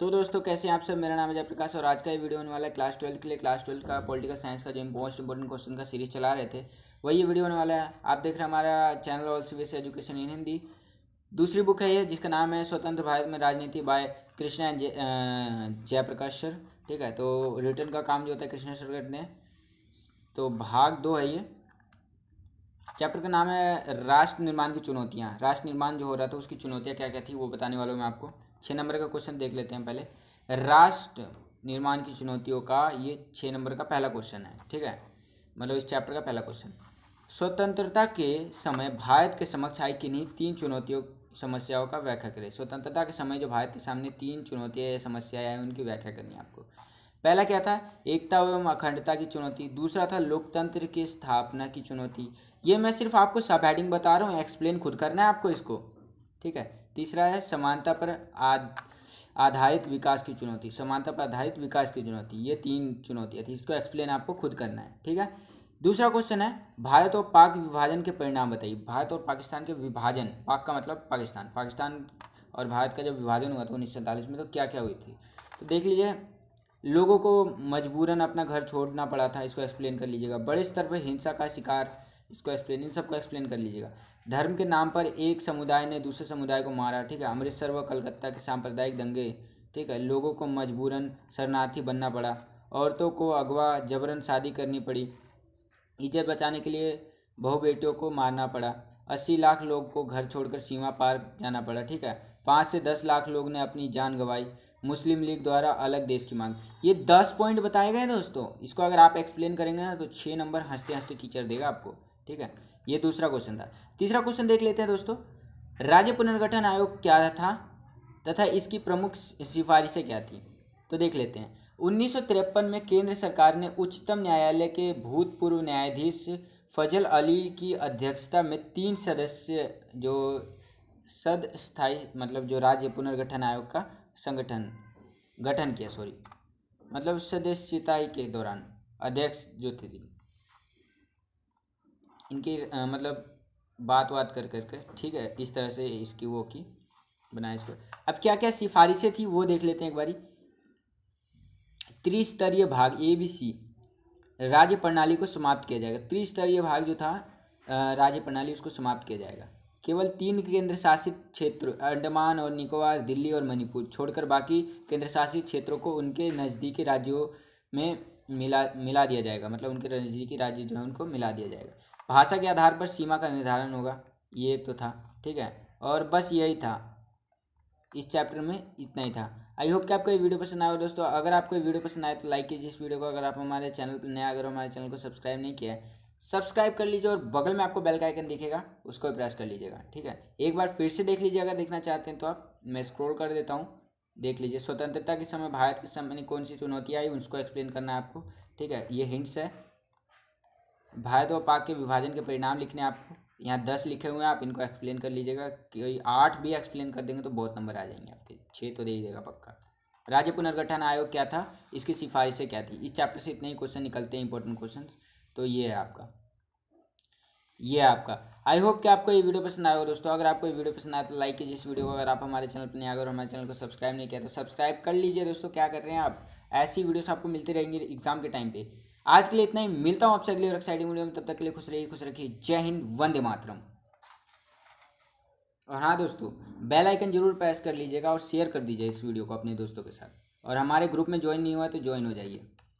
तो दोस्तों कैसे हैं आप सब मेरा नाम है जयप्रकाश और आज का ये वीडियो होने वाला है क्लास ट्वेल्थ के लिए क्लास ट्वेल्थ का पॉलिटिकल साइंस का जो मोस्ट इंपॉर्टेंट क्वेश्चन का सीरीज चला रहे थे वही वीडियो होने वाला है आप देख रहे हैं हमारा channel All C Education in Hindi दूसरी बुक है ये जिसका नाम है स्वतंत्र भारत में राजनीति बाय कृष्णा जयप्रकाश सर ठीक है तो रिटर्न का काम जो होता है कृष्णा सर ने तो भाग दो है ये चैप्टर का नाम है राष्ट्र निर्माण की चुनौतियाँ राष्ट्र निर्माण जो हो रहा था उसकी चुनौतियाँ क्या क्या थी वो बताने वाला हूँ मैं आपको छः नंबर का क्वेश्चन देख लेते हैं पहले राष्ट्र निर्माण की चुनौतियों का ये छः नंबर का पहला क्वेश्चन है ठीक है मतलब इस चैप्टर का पहला क्वेश्चन स्वतंत्रता के समय भारत के समक्ष आई किन्हीं तीन चुनौतियों समस्याओं का व्याख्या करें स्वतंत्रता के समय जो भारत के सामने तीन चुनौतियाँ या समस्याएं हैं उनकी व्याख्या करनी है आपको पहला क्या था एकता एवं अखंडता की चुनौती दूसरा था लोकतंत्र की स्थापना की चुनौती ये मैं सिर्फ आपको सब हेडिंग बता रहा हूँ एक्सप्लेन खुद करना है आपको इसको ठीक है तीसरा है समानता पर आध आधारित विकास की चुनौती समानता पर आधारित विकास की चुनौती ये तीन चुनौतियाँ थी इसको एक्सप्लेन आपको खुद करना है ठीक है दूसरा क्वेश्चन है भारत और पाक विभाजन के परिणाम बताइए भारत और पाकिस्तान के विभाजन पाक का मतलब पाकिस्तान पाकिस्तान और भारत का जब विभाजन हुआ था उन्नीस सैंतालीस में तो क्या क्या हुई थी तो देख लीजिए लोगों को मजबूरन अपना घर छोड़ना पड़ा था इसको एक्सप्लेन कर लीजिएगा बड़े स्तर पर हिंसा का शिकार इसको एक्सप्लेन इन सबको एक्सप्लेन कर लीजिएगा धर्म के नाम पर एक समुदाय ने दूसरे समुदाय को मारा ठीक है अमृतसर व कलकत्ता के सांप्रदायिक दंगे ठीक है लोगों को मजबूरन शरणार्थी बनना पड़ा औरतों को अगवा जबरन शादी करनी पड़ी इज्जत बचाने के लिए बहु बेटियों को मारना पड़ा अस्सी लाख लोग को घर छोड़कर सीमा पार जाना पड़ा ठीक है पाँच से दस लाख लोग ने अपनी जान गंवाई मुस्लिम लीग द्वारा अलग देश की मांग ये दस पॉइंट बताए गए दोस्तों इसको अगर आप एक्सप्लेन करेंगे ना तो छः नंबर हंसते हंसते टीचर देगा आपको ठीक है ये दूसरा क्वेश्चन था तीसरा क्वेश्चन देख लेते हैं दोस्तों राज्य पुनर्गठन आयोग क्या था तथा इसकी प्रमुख सिफारिशें क्या थी तो देख लेते हैं उन्नीस में केंद्र सरकार ने उच्चतम न्यायालय के भूतपूर्व न्यायाधीश फजल अली की अध्यक्षता में तीन सदस्य जो सद स्थायी मतलब जो राज्य पुनर्गठन आयोग का संगठन गठन किया सॉरी मतलब सदस्यता के दौरान अध्यक्ष जो थे इनकी आ, मतलब बात बात कर कर कर ठीक है इस तरह से इसकी वो की बनाए इसको अब क्या क्या सिफारिशें थी वो देख लेते हैं एक बारी त्रिस्तरीय भाग ए बी सी राज्य प्रणाली को समाप्त किया जाएगा त्रिस्तरीय भाग जो था राज्य प्रणाली उसको समाप्त किया जाएगा केवल तीन केंद्र शासित क्षेत्र अंडमान और निकोबार दिल्ली और मणिपुर छोड़कर बाकी केंद्र शासित क्षेत्रों को उनके नज़दीकी राज्यों में मिला मिला दिया जाएगा मतलब उनके नज़दीकी राज्य जो है उनको मिला दिया जाएगा भाषा के आधार पर सीमा का निर्धारण होगा ये तो था ठीक है और बस यही था इस चैप्टर में इतना ही था आई होप कि आपको ये वीडियो पसंद आया दोस्तों अगर आपको ये वीडियो पसंद आए तो लाइक कीजिए इस वीडियो को अगर आप हमारे चैनल पर नया अगर हमारे चैनल को सब्सक्राइब नहीं किया है सब्सक्राइब कर लीजिए और बगल में आपको बेल का आइकन दिखेगा उसको भी प्रेस कर लीजिएगा ठीक है एक बार फिर से देख लीजिए अगर देखना चाहते हैं तो आप मैं स्क्रोल कर देता हूँ देख लीजिए स्वतंत्रता के समय भारत के सामने कौन सी चुनौतियाँ आई उसको एक्सप्लेन करना है आपको ठीक है ये हिंट्स है भारत और पाक के विभाजन के परिणाम लिखने आप यहाँ दस लिखे हुए हैं आप इनको एक्सप्लेन कर लीजिएगा कोई आठ भी एक्सप्लेन कर देंगे तो बहुत नंबर आ जाएंगे आपके छः तो दे दीजिएगा पक्का राज्य पुनर्गठन आयोग क्या था इसकी सिफारिशें क्या थी इस चैप्टर से इतने ही क्वेश्चन निकलते हैं इंपॉर्टेंट क्वेश्चन तो ये है आपका ये है आपका आई होप कि आपको ये वीडियो पसंद आएगा दोस्तों अगर आपको ये वीडियो पसंद आया तो लाइक कीजिए इस वीडियो को अगर आप हमारे चैनल पर नहीं आए और हमारे चैनल को सब्सक्राइब नहीं किया तो सब्सक्राइब कर लीजिए दोस्तों क्या कर रहे हैं आप ऐसी वीडियोस आपको मिलती रहेंगी एग्जाम के टाइम पे आज के लिए इतना ही मिलता हूँ आपसे अगली और एक्साइटिंग वीडियो में तब तक के लिए खुश रहिए खुश रखिए जय हिंद वंदे मातरम और हाँ दोस्तों बेल आइकन जरूर प्रेस कर लीजिएगा और शेयर कर दीजिए इस वीडियो को अपने दोस्तों के साथ और हमारे ग्रुप में ज्वाइन नहीं हुआ है तो ज्वाइन हो जाइए